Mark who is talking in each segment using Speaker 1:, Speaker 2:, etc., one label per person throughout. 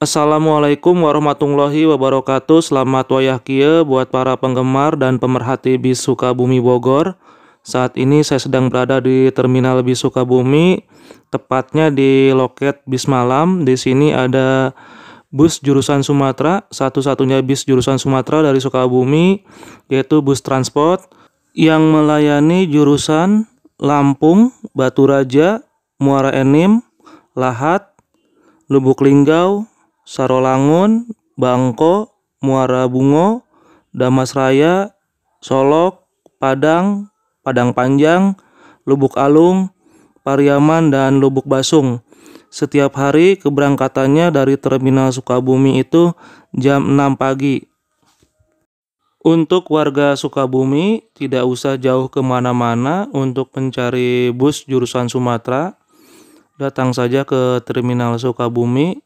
Speaker 1: Assalamualaikum warahmatullahi wabarakatuh Selamat wayah kia buat para penggemar dan pemerhati bis bumi Bogor Saat ini saya sedang berada di terminal bis bumi, Tepatnya di loket bis malam Di sini ada bus jurusan Sumatera Satu-satunya bis jurusan Sumatera dari Sukabumi Yaitu bus transport Yang melayani jurusan Lampung, Batu Raja, Muara Enim, Lahat, Lubuk Linggau, Sarolangun, Bangko, Muara Bungo, Damasraya, Solok, Padang, Padang Panjang, Lubuk Alung, Pariaman, dan Lubuk Basung. Setiap hari keberangkatannya dari Terminal Sukabumi itu jam 6 pagi. Untuk warga Sukabumi tidak usah jauh kemana-mana untuk mencari bus jurusan Sumatera. Datang saja ke Terminal Sukabumi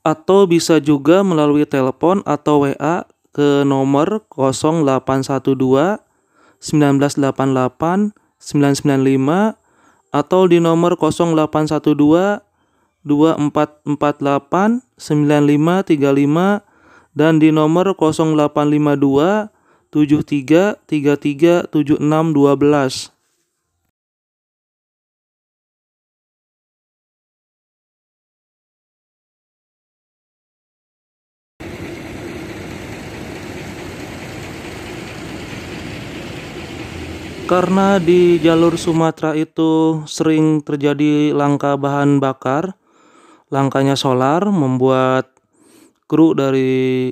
Speaker 1: atau bisa juga melalui telepon atau WA ke nomor 0812 1988 995 atau di nomor 0812 2448 9535 dan di nomor 0852 73 33 12. Karena di jalur Sumatera itu sering terjadi langka bahan bakar, langkanya solar membuat kru dari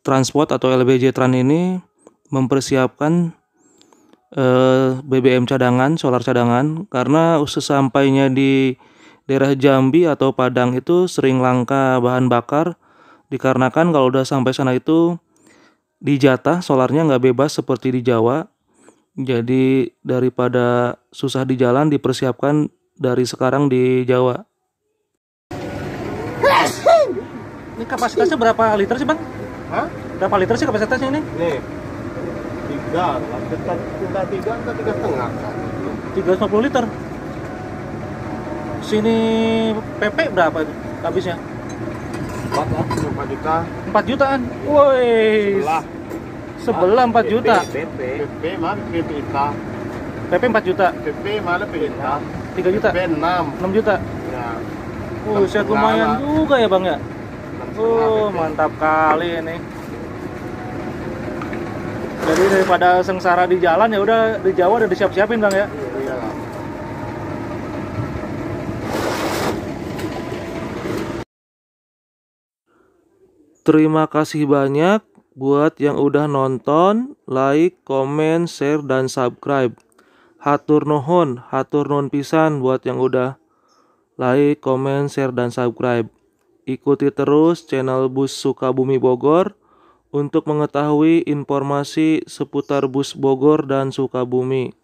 Speaker 1: transport atau LBJ Trans ini mempersiapkan eh, BBM cadangan, solar cadangan karena sesampainya di daerah Jambi atau Padang itu sering langka bahan bakar dikarenakan kalau udah sampai sana itu di jatah solarnya nggak bebas seperti di Jawa jadi daripada susah di jalan dipersiapkan dari sekarang di Jawa. Ini kapasitasnya berapa liter sih bang? Hah? Berapa liter sih kapasitasnya ini? Nih, tiga, tiga, tiga, tiga, tiga setengah. Tiga tiga, tiga, liter. Sini PP berapa itu habisnya? 4 lah, juta. 4 jutaan? Woi. Sebelah. Sebelah 4 juta. PP. PP malah PPK. PP 4 juta. PP malah PPK. 3 juta. PP 6. 6 juta. Ya. Buset oh, lumayan juga ya, Bang ya. Oh, mantap kali ini. Jadi daripada sengsara di jalan ya udah di Jawa udah disiap-siapin Bang ya. Iya, iya. Terima kasih banyak buat yang udah nonton, like, comment, share, dan subscribe. Hatur nuhun, hatur nuhun pisan buat yang udah like, comment, share, dan subscribe. Ikuti terus channel Bus Sukabumi Bogor untuk mengetahui informasi seputar bus Bogor dan Sukabumi.